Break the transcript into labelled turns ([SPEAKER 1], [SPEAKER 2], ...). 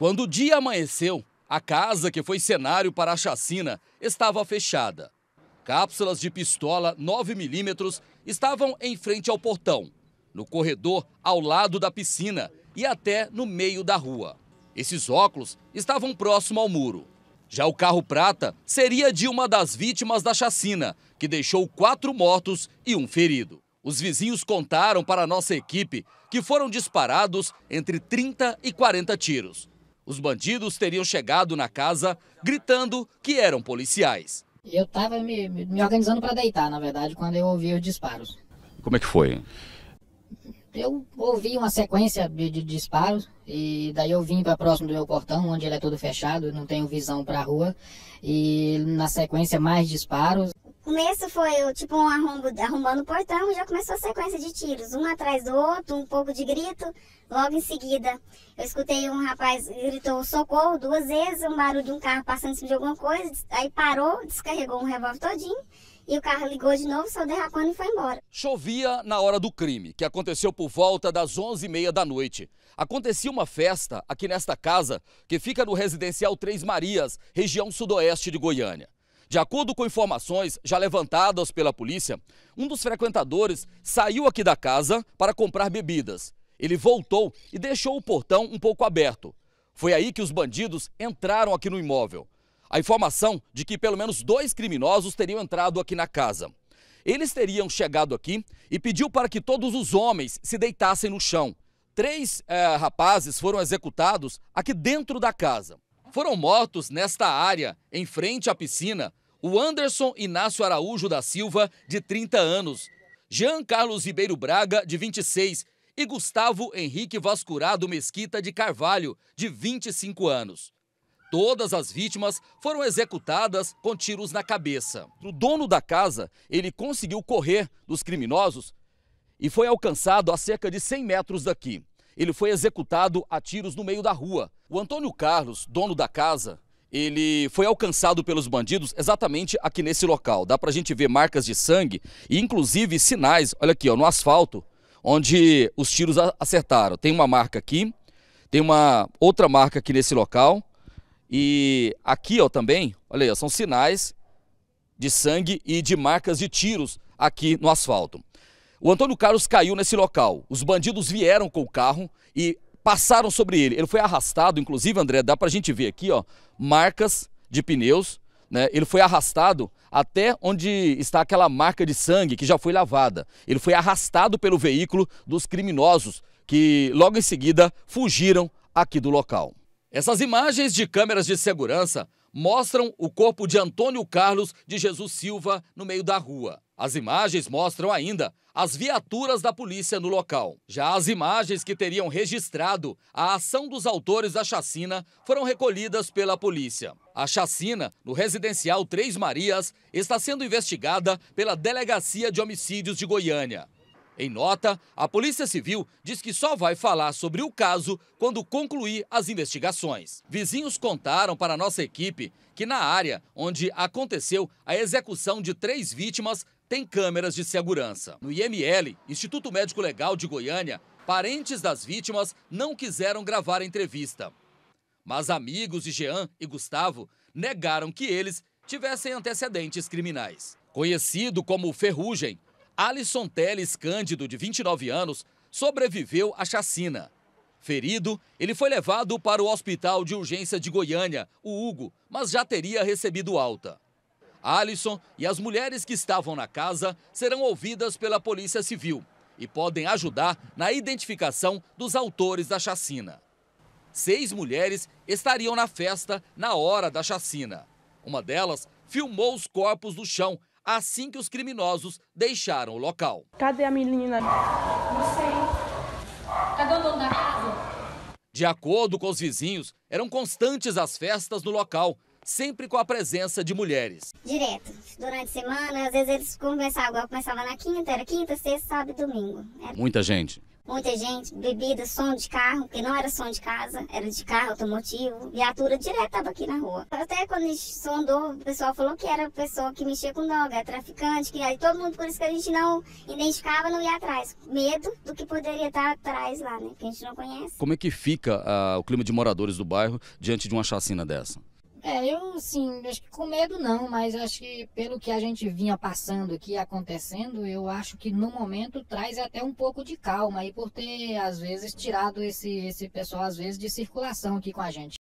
[SPEAKER 1] Quando o dia amanheceu, a casa que foi cenário para a chacina estava fechada. Cápsulas de pistola 9mm estavam em frente ao portão, no corredor ao lado da piscina e até no meio da rua. Esses óculos estavam próximo ao muro. Já o carro prata seria de uma das vítimas da chacina, que deixou quatro mortos e um ferido. Os vizinhos contaram para a nossa equipe que foram disparados entre 30 e 40 tiros, os bandidos teriam chegado na casa gritando que eram policiais.
[SPEAKER 2] Eu estava me, me, organizando para deitar, na verdade, quando eu ouvi os disparos. Como é que foi? Eu ouvi uma sequência de, de disparos e daí eu vim para próximo do meu portão, onde ele é todo fechado, não tenho visão para a rua. E na sequência mais disparos começo foi tipo um arrombo, arrombando o portão e já começou a sequência de tiros, um atrás do outro, um pouco de grito. Logo em seguida, eu escutei um rapaz gritou socorro duas vezes, um barulho de um carro passando em cima de alguma coisa, aí parou, descarregou um revólver todinho. E o carro ligou de novo, saiu derrapando e foi embora.
[SPEAKER 1] Chovia na hora do crime, que aconteceu por volta das 11h30 da noite. Acontecia uma festa aqui nesta casa, que fica no residencial Três Marias, região sudoeste de Goiânia. De acordo com informações já levantadas pela polícia, um dos frequentadores saiu aqui da casa para comprar bebidas. Ele voltou e deixou o portão um pouco aberto. Foi aí que os bandidos entraram aqui no imóvel. A informação de que pelo menos dois criminosos teriam entrado aqui na casa. Eles teriam chegado aqui e pediu para que todos os homens se deitassem no chão. Três é, rapazes foram executados aqui dentro da casa. Foram mortos nesta área, em frente à piscina, o Anderson Inácio Araújo da Silva, de 30 anos, Jean Carlos Ribeiro Braga, de 26, e Gustavo Henrique Vascurado Mesquita de Carvalho, de 25 anos. Todas as vítimas foram executadas com tiros na cabeça. O dono da casa, ele conseguiu correr dos criminosos e foi alcançado a cerca de 100 metros daqui. Ele foi executado a tiros no meio da rua. O Antônio Carlos, dono da casa, ele foi alcançado pelos bandidos exatamente aqui nesse local. Dá para a gente ver marcas de sangue e inclusive sinais, olha aqui, ó, no asfalto, onde os tiros acertaram. Tem uma marca aqui, tem uma outra marca aqui nesse local. E aqui ó, também, olha aí, ó, são sinais de sangue e de marcas de tiros aqui no asfalto. O Antônio Carlos caiu nesse local. Os bandidos vieram com o carro e passaram sobre ele. Ele foi arrastado, inclusive, André, dá para a gente ver aqui, ó, marcas de pneus, né? Ele foi arrastado até onde está aquela marca de sangue que já foi lavada. Ele foi arrastado pelo veículo dos criminosos que logo em seguida fugiram aqui do local. Essas imagens de câmeras de segurança mostram o corpo de Antônio Carlos de Jesus Silva no meio da rua. As imagens mostram ainda as viaturas da polícia no local. Já as imagens que teriam registrado a ação dos autores da chacina foram recolhidas pela polícia. A chacina, no residencial Três Marias, está sendo investigada pela Delegacia de Homicídios de Goiânia. Em nota, a Polícia Civil diz que só vai falar sobre o caso quando concluir as investigações. Vizinhos contaram para nossa equipe que na área onde aconteceu a execução de três vítimas tem câmeras de segurança. No IML, Instituto Médico Legal de Goiânia, parentes das vítimas não quiseram gravar a entrevista. Mas amigos de Jean e Gustavo negaram que eles tivessem antecedentes criminais. Conhecido como Ferrugem, Alisson Teles Cândido, de 29 anos, sobreviveu à chacina. Ferido, ele foi levado para o Hospital de Urgência de Goiânia, o Hugo, mas já teria recebido alta. Alisson e as mulheres que estavam na casa serão ouvidas pela Polícia Civil e podem ajudar na identificação dos autores da chacina. Seis mulheres estariam na festa na hora da chacina. Uma delas filmou os corpos no chão assim que os criminosos deixaram o local. Cadê a menina? Não sei. Cadê o dono da casa? De acordo com os vizinhos, eram constantes as festas no local sempre com a presença de mulheres.
[SPEAKER 2] Direto, durante a semana, às vezes eles conversavam, eu começava na quinta, era quinta, sexta, sábado e domingo.
[SPEAKER 1] Era... É Muita gente?
[SPEAKER 2] Muita gente, bebida, som de carro, que não era som de casa, era de carro, automotivo, viatura direto estava aqui na rua. Até quando a gente sondou, o pessoal falou que era pessoa que mexia com droga, traficante, que aí todo mundo, por isso que a gente não identificava, não ia atrás. Medo do que poderia estar atrás lá, né, que a gente não conhece.
[SPEAKER 1] Como é que fica ah, o clima de moradores do bairro diante de uma chacina dessa?
[SPEAKER 2] É, eu sim, acho que com medo não, mas acho que pelo que a gente vinha passando aqui, acontecendo, eu acho que no momento traz até um pouco de calma aí por ter, às vezes, tirado esse, esse pessoal, às vezes, de circulação aqui com a gente.